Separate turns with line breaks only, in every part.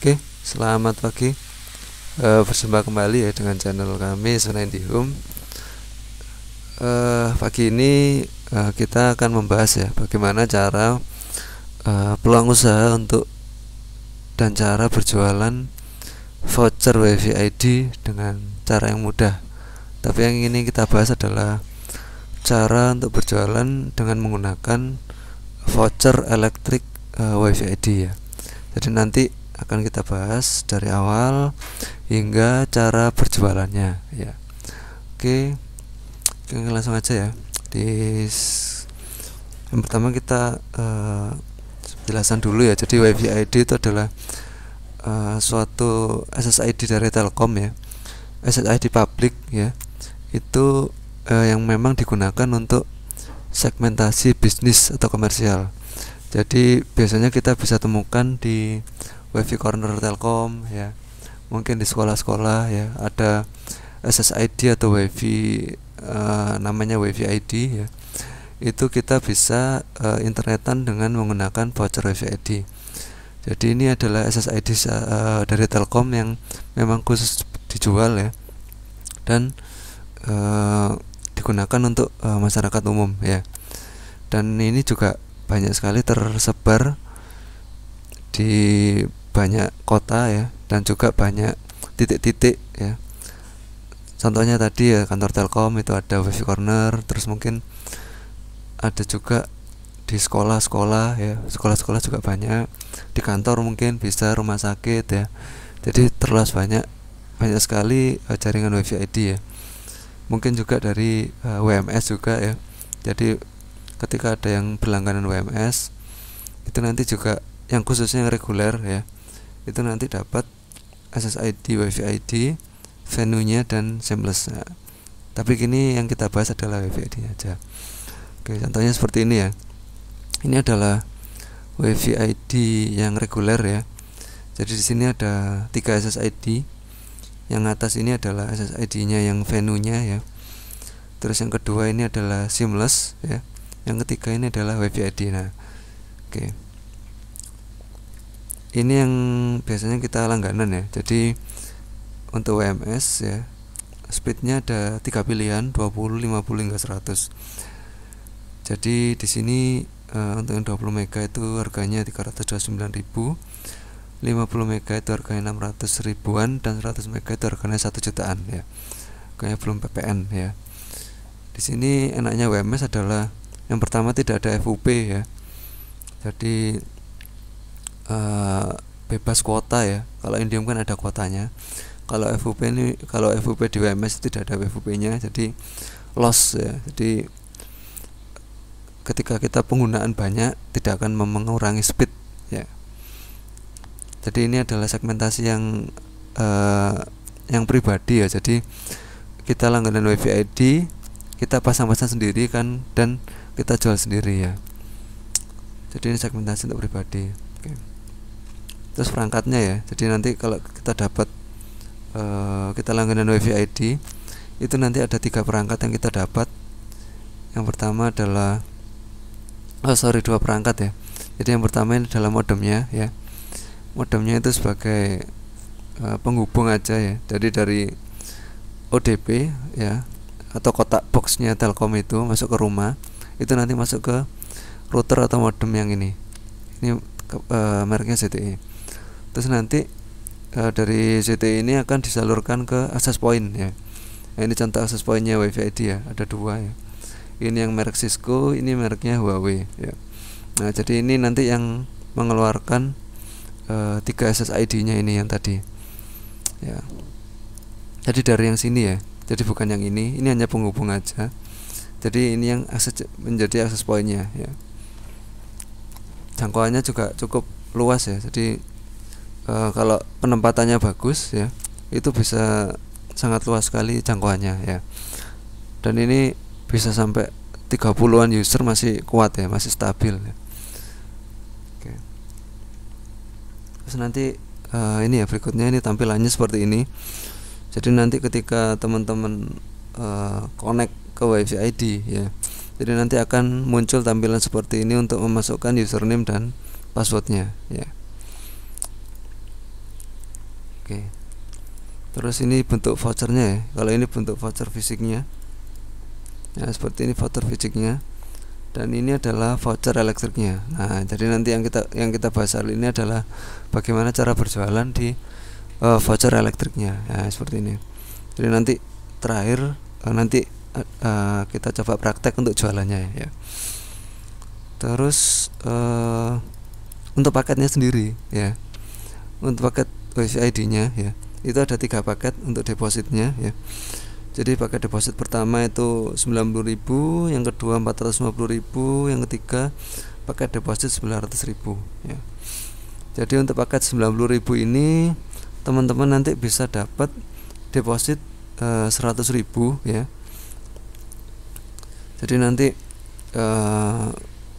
Oke, selamat pagi. E, bersembah kembali ya dengan channel kami Senayan di Home. E, eh, pagi ini e, kita akan membahas ya bagaimana cara e, peluang usaha untuk dan cara berjualan voucher WiFi ID dengan cara yang mudah. Tapi yang ini kita bahas adalah cara untuk berjualan dengan menggunakan voucher elektrik e, WiFi ID ya. Jadi nanti akan kita bahas dari awal hingga cara berjualannya ya oke kita langsung aja ya di yang pertama kita uh, eh, jelasan dulu ya jadi WiFi ID itu adalah uh, suatu SSID dari Telkom ya SSID public ya itu uh, yang memang digunakan untuk segmentasi bisnis atau komersial jadi biasanya kita bisa temukan di wifi corner telkom ya mungkin di sekolah-sekolah ya ada SSID atau wifi uh, namanya wifi ID ya itu kita bisa uh, internetan dengan menggunakan voucher wifi ID jadi ini adalah SSID uh, eh, dari telkom yang memang khusus dijual ya dan uh, digunakan untuk uh, masyarakat umum ya dan ini juga banyak sekali tersebar di banyak kota ya dan juga banyak titik-titik ya contohnya tadi ya kantor Telkom itu ada wifi corner terus mungkin ada juga di sekolah-sekolah ya sekolah-sekolah juga banyak di kantor mungkin bisa rumah sakit ya jadi terus banyak banyak sekali uh, jaringan wifi ID ya mungkin juga dari uh, eh, WMS juga ya jadi ketika ada yang berlangganan WMS itu nanti juga yang khususnya yang reguler ya itu nanti dapat SSID, WiFi ID, venue-nya dan seamless -nya. Tapi kini yang kita bahas adalah WiFi ID aja. Oke, contohnya seperti ini ya. Ini adalah WiFi ID yang reguler ya. Jadi di sini ada tiga SSID. Yang atas ini adalah SSID-nya yang venue-nya ya. Terus yang kedua ini adalah seamless ya. Yang ketiga ini adalah WiFi ID. Nah, oke. Okay ini yang biasanya kita langganan ya jadi untuk WMS ya speednya ada tiga pilihan 20 50 hingga 100 jadi di sini uh, untuk yang 20 mega itu harganya 329.000 50 mega itu harganya 600 ribuan dan 100 mega itu harganya 1 jutaan ya kayaknya belum PPN ya di sini enaknya WMS adalah yang pertama tidak ada FUP ya jadi Eh, bebas kuota ya kalau indium kan ada kuotanya kalau FUP ini kalau FUP di WMS tidak ada FUP nya jadi loss ya jadi ketika kita penggunaan banyak tidak akan mengurangi speed ya jadi ini adalah segmentasi yang uh, yang pribadi ya jadi kita langganan wifi ID kita pasang-pasang sendiri kan dan kita jual sendiri ya jadi ini segmentasi untuk pribadi terus perangkatnya ya jadi nanti kalau kita dapat uh, kita langganan wifi ID itu nanti ada tiga perangkat yang kita dapat yang pertama adalah oh sorry dua perangkat ya jadi yang pertama ini adalah modemnya ya modemnya itu sebagai uh, penghubung aja ya jadi dari ODP ya atau kotak boxnya Telkom itu masuk ke rumah itu nanti masuk ke router atau modem yang ini ini uh, mereknya CTE terus nanti e, dari CT ini akan disalurkan ke access point ya nah, ini contoh access pointnya WiFi ID ya ada dua ya ini yang merek Cisco ini mereknya Huawei ya nah jadi ini nanti yang mengeluarkan e, eh, 3 SSID nya ini yang tadi ya jadi dari yang sini ya jadi bukan yang ini ini hanya penghubung aja jadi ini yang akses menjadi akses poinnya ya jangkauannya juga cukup luas ya jadi uh, kalau penempatannya bagus ya itu bisa sangat luas sekali jangkauannya ya dan ini bisa sampai 30-an user masih kuat ya masih stabil ya. Oke. terus nanti uh, ini ya berikutnya ini tampilannya seperti ini jadi nanti ketika teman-teman uh, connect ke WiFi ID ya jadi nanti akan muncul tampilan seperti ini untuk memasukkan username dan passwordnya ya oke terus ini bentuk vouchernya ya kalau ini bentuk voucher fisiknya Nah, seperti ini voucher fisiknya dan ini adalah voucher elektriknya nah jadi nanti yang kita yang kita bahas hari ini adalah bagaimana cara berjualan di uh, voucher elektriknya ya seperti ini jadi nanti terakhir uh, nanti uh, kita coba praktek untuk jualannya ya, ya. terus uh, untuk paketnya sendiri ya untuk paket OCI ID-nya ya. Itu ada tiga paket untuk depositnya ya. Jadi paket deposit pertama itu 90.000, yang kedua 450.000, yang ketiga paket deposit 900.000 ya. Jadi untuk paket 90.000 ini teman-teman nanti bisa dapat deposit eh, 100.000 ya. Jadi nanti eh,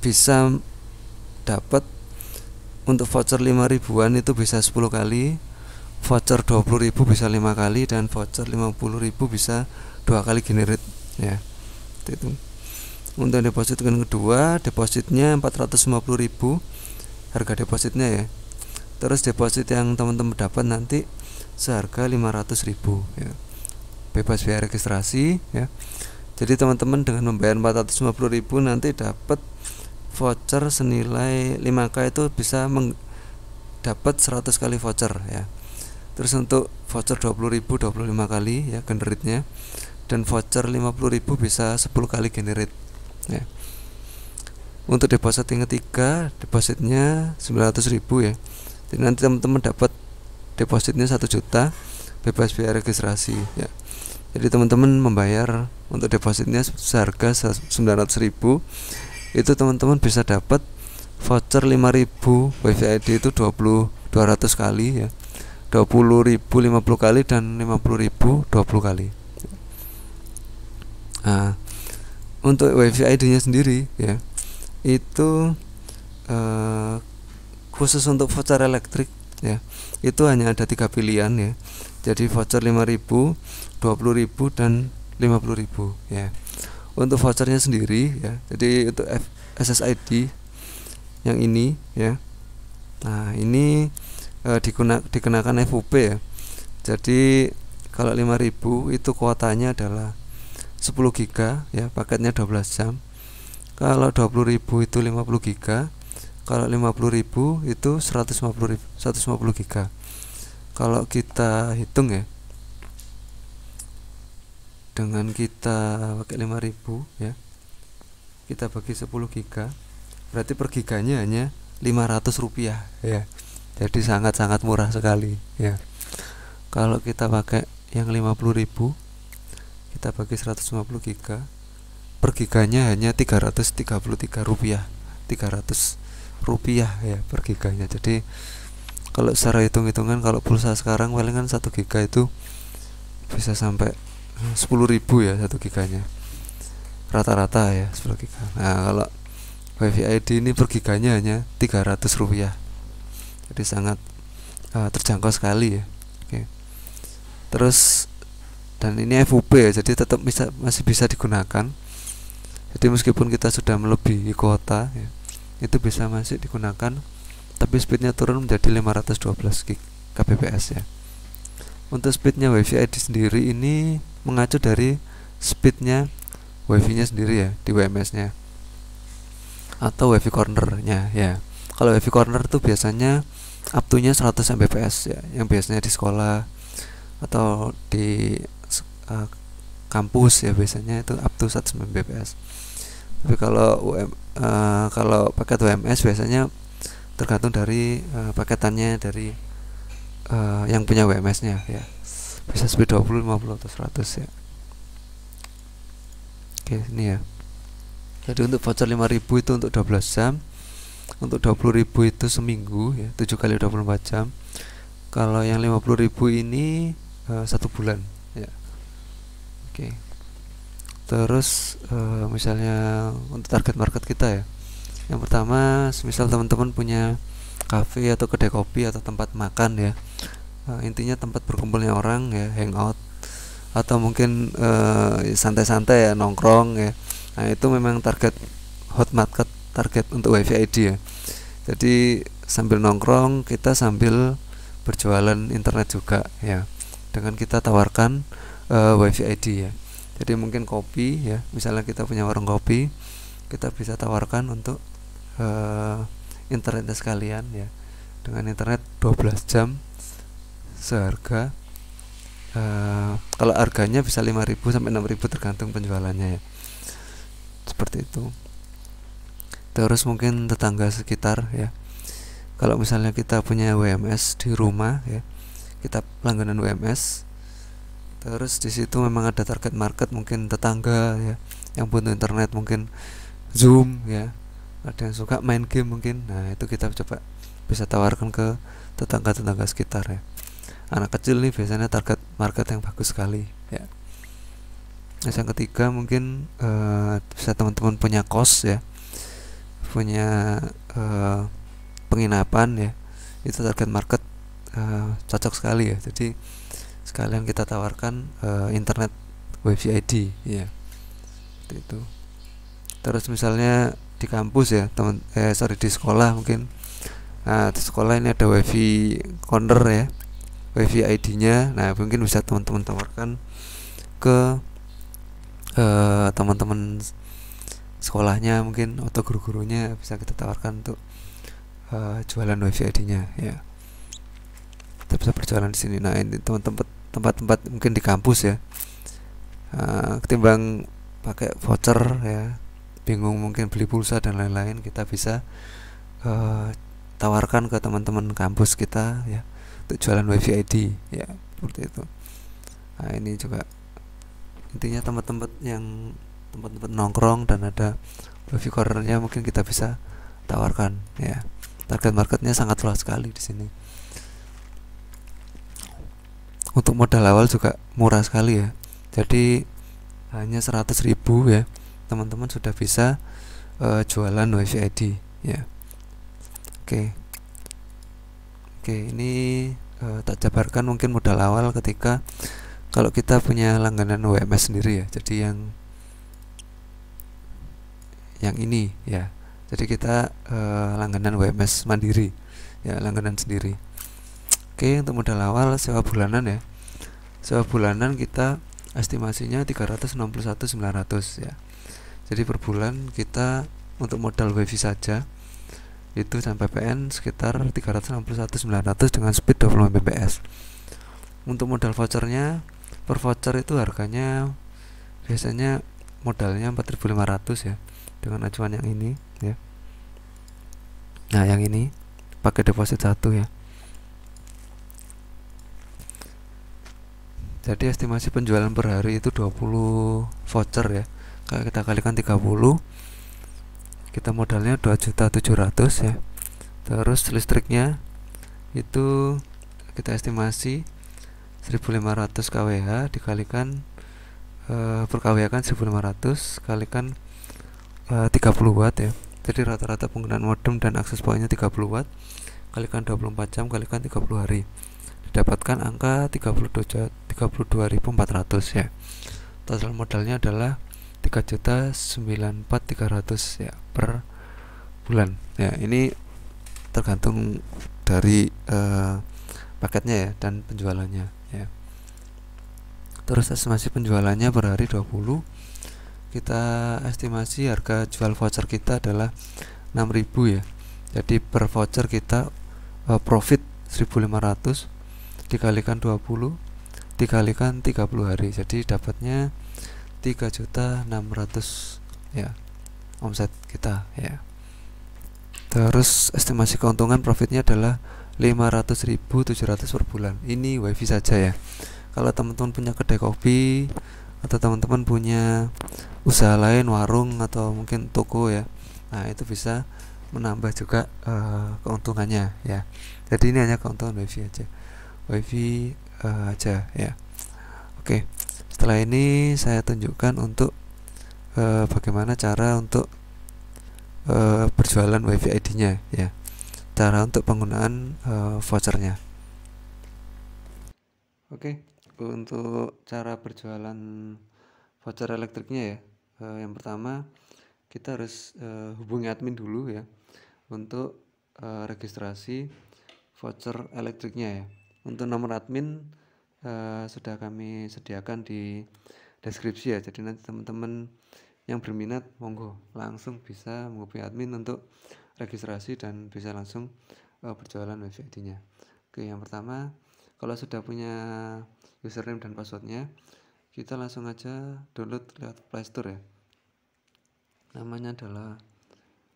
bisa dapat untuk voucher 5 ribuan itu bisa 10 kali voucher 20 ribu bisa 5 kali dan voucher 50 ribu bisa dua kali generate ya itu untuk deposit yang kedua depositnya 450 ribu harga depositnya ya terus deposit yang teman-teman dapat nanti seharga 500 ribu ya bebas biaya registrasi ya jadi teman-teman dengan membayar 450 ribu nanti dapat voucher senilai 5K itu bisa mendapat 100 kali voucher ya. Terus untuk voucher 20.000 25 kali ya generate-nya dan voucher 50.000 bisa 10 kali generate ya. Untuk deposit yang ketiga, depositnya 900.000 ya. Jadi nanti teman-teman dapat depositnya 1 juta bebas biaya registrasi ya. Jadi teman-teman membayar untuk depositnya seharga 900.000 itu teman-teman bisa dapat voucher 5000 wifi ID itu 20 200 kali ya 20.000 50 kali dan 50.000 20 kali nah untuk wifi ID nya sendiri ya itu eh, khusus untuk voucher elektrik ya itu hanya ada tiga pilihan ya jadi voucher 5000 20000 dan 50000 ya untuk vouchernya sendiri ya jadi untuk F SSID yang ini ya nah ini e, eh, diguna, dikenakan FUP ya jadi kalau 5000 itu kuotanya adalah 10 giga ya paketnya 12 jam kalau 20.000 itu 50 giga kalau 50.000 itu 150 150 giga kalau kita hitung ya dengan kita pakai 5000 ya kita bagi 10 giga berarti per giganya hanya 500 rupiah ya jadi sangat-sangat murah sekali ya kalau kita pakai yang 50000 kita bagi 150 giga per giganya hanya 333 rupiah 300 rupiah ya per giganya jadi kalau secara hitung-hitungan kalau pulsa sekarang palingan 1 giga itu bisa sampai sepuluh ribu ya satu giganya rata-rata ya sepuluh giga nah kalau wifi ID ini per giganya hanya tiga ratus rupiah jadi sangat uh, terjangkau sekali ya oke terus dan ini FUB ya jadi tetap bisa masih bisa digunakan jadi meskipun kita sudah melebihi kuota ya, itu bisa masih digunakan tapi speednya turun menjadi 512 gig kbps ya untuk speednya wifi ID sendiri ini mengacu dari speednya wifi nya sendiri ya di WMS-nya atau wifi corner-nya ya. Kalau wifi corner tuh biasanya up to-nya 100 Mbps ya, yang biasanya di sekolah atau di uh, kampus ya biasanya itu up to 100 Mbps. Tapi kalau UM, uh, kalau paket WMS biasanya tergantung dari uh, paketannya dari uh, yang punya WMS-nya ya bisa sampai 20 50 atau 100 ya oke ini ya jadi untuk voucher 5000 itu untuk 12 jam untuk 20000 itu seminggu ya 7 kali 24 jam kalau yang 50000 ini uh, bulan ya oke terus uh, misalnya untuk target market kita ya yang pertama misal teman-teman punya kafe atau kedai kopi atau tempat makan ya uh, intinya tempat berkumpulnya orang ya hangout atau mungkin eh, santai-santai uh, ya nongkrong ya nah itu memang target hot market target untuk wifi id ya jadi sambil nongkrong kita sambil berjualan internet juga ya dengan kita tawarkan uh, eh, id ya jadi mungkin kopi ya misalnya kita punya warung kopi kita bisa tawarkan untuk uh, internetnya sekalian ya dengan internet 12 jam seharga uh, kalau harganya bisa 5000 sampai 6000 tergantung penjualannya ya seperti itu terus mungkin tetangga sekitar ya kalau misalnya kita punya WMS di rumah ya kita langganan WMS terus di situ memang ada target market mungkin tetangga ya yang butuh internet mungkin Zoom ya ada yang suka main game mungkin nah itu kita coba bisa tawarkan ke tetangga-tetangga sekitar ya anak kecil nih biasanya target market yang bagus sekali ya nah, yang ketiga mungkin uh, bisa teman-teman punya kos ya punya uh, penginapan ya itu target market uh, cocok sekali ya jadi sekalian kita tawarkan uh, internet id ya itu terus misalnya di kampus ya teman eh sorry di sekolah mungkin nah di sekolah ini ada wifi corner ya wifi ID-nya nah mungkin bisa teman-teman tawarkan ke teman eh, teman-teman sekolahnya mungkin atau guru-gurunya bisa kita tawarkan untuk uh, jualan wifi ID-nya ya kita bisa berjualan di sini nah ini teman-teman tempat-tempat mungkin di kampus ya uh, ketimbang pakai voucher ya bingung mungkin beli pulsa dan lain-lain kita bisa uh, tawarkan ke teman-teman kampus kita ya untuk jualan id ya seperti itu nah ini juga intinya tempat-tempat yang tempat-tempat nongkrong dan ada wifi cornernya mungkin kita bisa tawarkan ya target marketnya sangat luas sekali di sini untuk modal awal juga murah sekali ya jadi hanya 100.000 ya teman-teman sudah bisa uh, jualan wifi ID ya oke okay. Oke, ini uh, tak jabarkan mungkin modal awal ketika kalau kita punya langganan WMS sendiri ya. Jadi yang yang ini ya. Jadi kita uh, langganan WMS mandiri ya, langganan sendiri. Oke, untuk modal awal sewa bulanan ya. Sewa bulanan kita estimasinya 361.900 ya. Jadi per bulan kita untuk modal wifi saja itu PPN sekitar 361.900 dengan speed 20 Mbps. untuk modal vouchernya per voucher itu harganya biasanya modalnya 4.500 ya dengan acuan yang ini ya nah yang ini pakai deposit satu ya jadi estimasi penjualan per hari itu 20 voucher ya kalau kita kalikan 30 kita modalnya 2.700 ya terus listriknya itu kita estimasi 1500 kWh dikalikan e, per kWh kan 1500 kalikan e, eh, 30 watt ya jadi rata-rata penggunaan modem dan akses poinnya 30 watt kalikan 24 jam kalikan 30 hari didapatkan angka 32.400 32, ya total modalnya adalah 3 juta 94300 ya per bulan ya ini tergantung dari uh, paketnya ya dan penjualannya ya terus estimasi penjualannya per hari 20 kita estimasi harga jual voucher kita adalah 6000 ya jadi per voucher kita uh, profit 1500 dikalikan 20 dikalikan 30 hari jadi dapatnya tiga juta enam ratus ya omset kita ya terus estimasi keuntungan profitnya adalah lima ratus ribu 500.700 per bulan ini wifi saja ya kalau teman-teman punya kedai kopi atau teman-teman punya usaha lain warung atau mungkin toko ya nah itu bisa menambah juga uh, keuntungannya ya jadi ini hanya keuntungan wifi aja wifi uh, aja ya oke okay setelah ini saya tunjukkan untuk e, bagaimana cara untuk e, berjualan wifi id nya ya cara untuk penggunaan e, vouchernya oke untuk cara berjualan voucher elektriknya ya e, yang pertama kita harus e, hubungi admin dulu ya untuk e, registrasi voucher elektriknya ya untuk nomor admin uh, sudah kami sediakan di deskripsi ya. Jadi nanti teman-teman yang berminat monggo langsung bisa menghubungi admin untuk registrasi dan bisa langsung uh, berjualan id nya Oke, yang pertama kalau sudah punya username dan passwordnya kita langsung aja download lewat playstore ya. Namanya adalah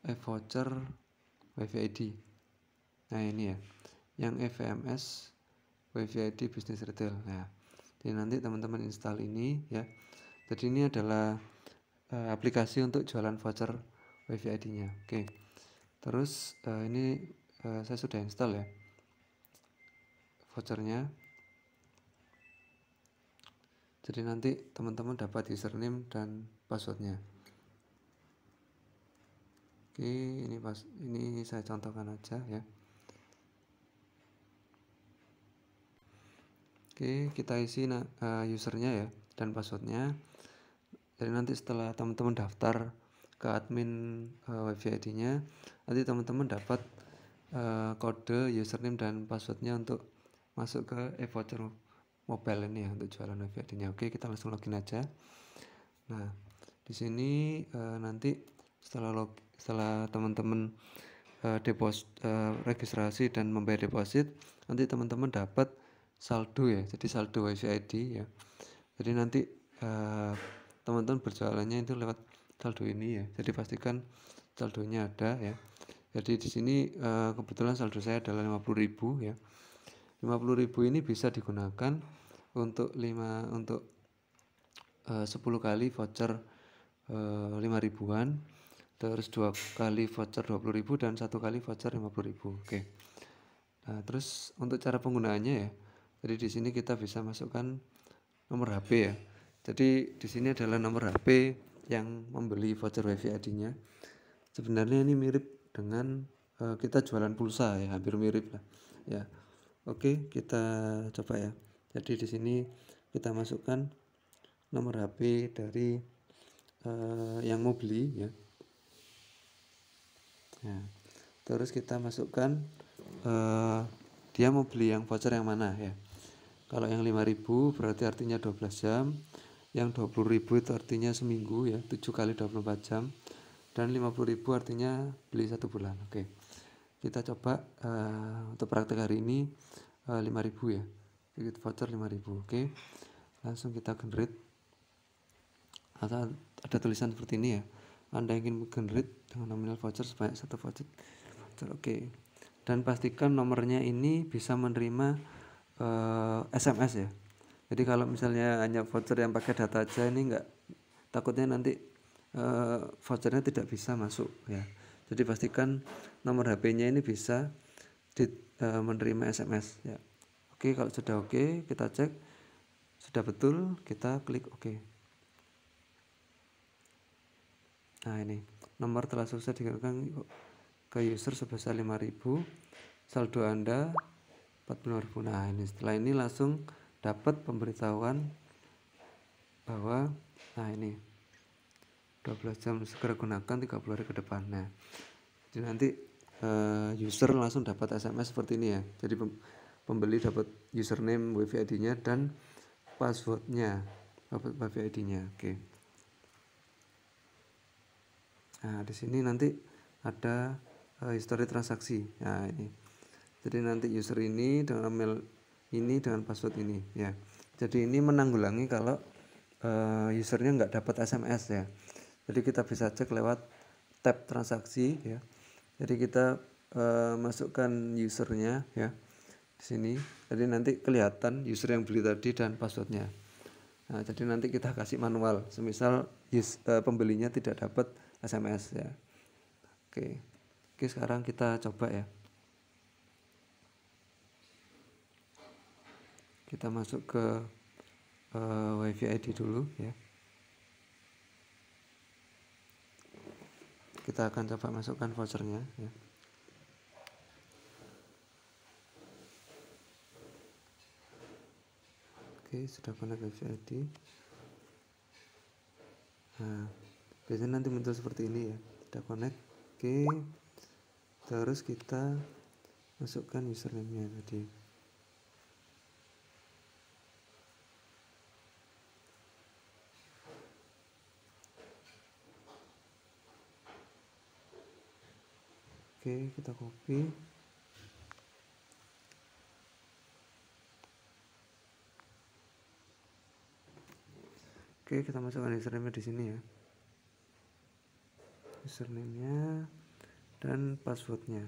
e-voucher WVID. Nah, ini ya. Yang FMS WIFI ID bisnis retail ya jadi nanti teman-teman install ini ya jadi ini adalah uh, aplikasi untuk jualan voucher id nya oke terus uh, ini uh, saya sudah install ya vouchernya jadi nanti teman-teman dapat username dan passwordnya oke ini pas ini saya contohkan aja ya Oke, kita isi uh, usernya ya dan passwordnya. Jadi nanti setelah teman-teman daftar ke admin uh, eh, WiFi ID-nya, nanti teman-teman dapat uh, kode username dan passwordnya untuk masuk ke e-voucher mobile ini ya untuk jualan WiFi ID-nya. Oke, kita langsung login aja. Nah, di sini uh, nanti setelah log setelah teman-teman uh, deposit uh, registrasi dan membayar deposit, nanti teman-teman dapat saldo ya jadi saldo WCID ya jadi nanti eh, teman-teman uh, berjalannya itu lewat saldo ini ya jadi pastikan saldonya ada ya jadi di sini uh, kebetulan saldo saya adalah 50.000 ya 50.000 ini bisa digunakan untuk 5 untuk eh, uh, 10 kali voucher uh, 5 ribuan terus dua kali voucher 20.000 dan satu kali voucher 50.000 oke okay. nah, terus untuk cara penggunaannya ya jadi di sini kita bisa masukkan nomor HP ya. Jadi di sini adalah nomor HP yang membeli voucher WiFi ID-nya. Sebenarnya ini mirip dengan uh, kita jualan pulsa ya, hampir mirip lah. Ya. Oke, kita coba ya. Jadi di sini kita masukkan nomor HP dari uh, yang mau beli ya. Nah, terus kita masukkan uh, dia mau beli yang voucher yang mana ya kalau yang 5000 berarti artinya 12 jam. Yang 20000 itu artinya seminggu ya, 7 kali 24 jam. Dan 50000 artinya beli satu bulan. Oke. Kita coba uh, untuk praktek hari ini uh, eh, 5000 ya. Kredit voucher 5000. Oke. Langsung kita generate. Ada, ada tulisan seperti ini ya. Anda ingin generate dengan nominal voucher sebanyak satu voucher. Oke. Dan pastikan nomornya ini bisa menerima uh, eh, SMS ya jadi kalau misalnya hanya voucher yang pakai data aja ini enggak takutnya nanti uh, vouchernya tidak bisa masuk ya jadi pastikan nomor HP-nya ini bisa di, uh, menerima SMS ya oke kalau sudah oke kita cek sudah betul kita klik oke nah ini nomor telah selesai dikirimkan ke user sebesar 5000 saldo anda 40.000 nah ini setelah ini langsung dapat pemberitahuan bahwa nah ini 12 jam segera gunakan 30 hari ke depan nah jadi nanti uh, user langsung dapat SMS seperti ini ya jadi pembeli dapat username wifi id nya dan passwordnya dapat wifi id nya oke okay. nah di sini nanti ada uh, eh, histori transaksi nah ini jadi nanti user ini dengan email ini dengan password ini ya jadi ini menanggulangi kalau uh, usernya nggak dapat SMS ya jadi kita bisa cek lewat tab transaksi ya jadi kita uh, masukkan usernya ya di sini jadi nanti kelihatan user yang beli tadi dan passwordnya nah, jadi nanti kita kasih manual semisal uh, pembelinya tidak dapat SMS ya oke oke sekarang kita coba ya kita masuk ke uh, wifi ID dulu ya kita akan coba masukkan vouchernya ya. oke sudah connect wifi ID nah biasanya nanti muncul seperti ini ya kita connect oke terus kita masukkan username nya tadi Oke, kita copy. Oke, kita masukkan username di sini ya. Username-nya dan passwordnya.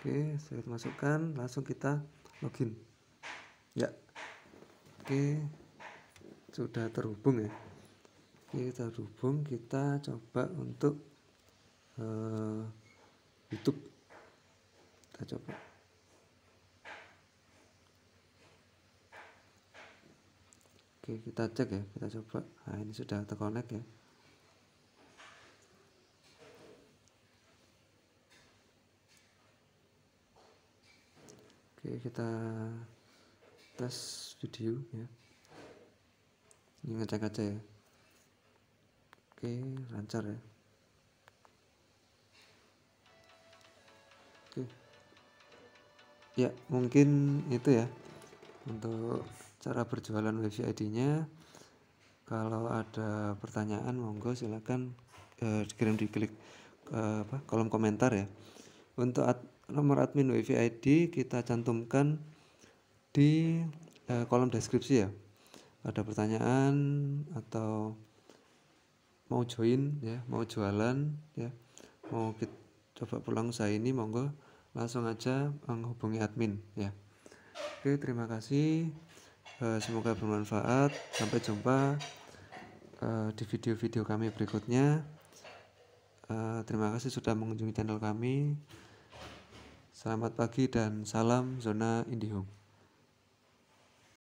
Oke, saya masukkan, langsung kita login. Ya. Oke. Sudah terhubung ya. Oke, kita hubung, kita coba untuk uh, eh, YouTube. Kita coba. Oke, kita cek ya, kita coba. Nah, ini sudah terkonek ya. Oke, kita tes video ya. Ini ngecek aja ya oke lancar ya oke ya mungkin itu ya untuk cara berjualan id nya kalau ada pertanyaan monggo silakan eh, dikirim di klik eh, apa, kolom komentar ya untuk ad, nomor admin WiFi ID kita cantumkan di eh, kolom deskripsi ya ada pertanyaan atau mau join ya mau jualan ya mau kita coba pulang usaha ini monggo langsung aja menghubungi admin ya oke terima kasih eh, semoga bermanfaat sampai jumpa eh, di video-video kami berikutnya eh, terima kasih sudah mengunjungi channel kami selamat pagi dan salam zona indihome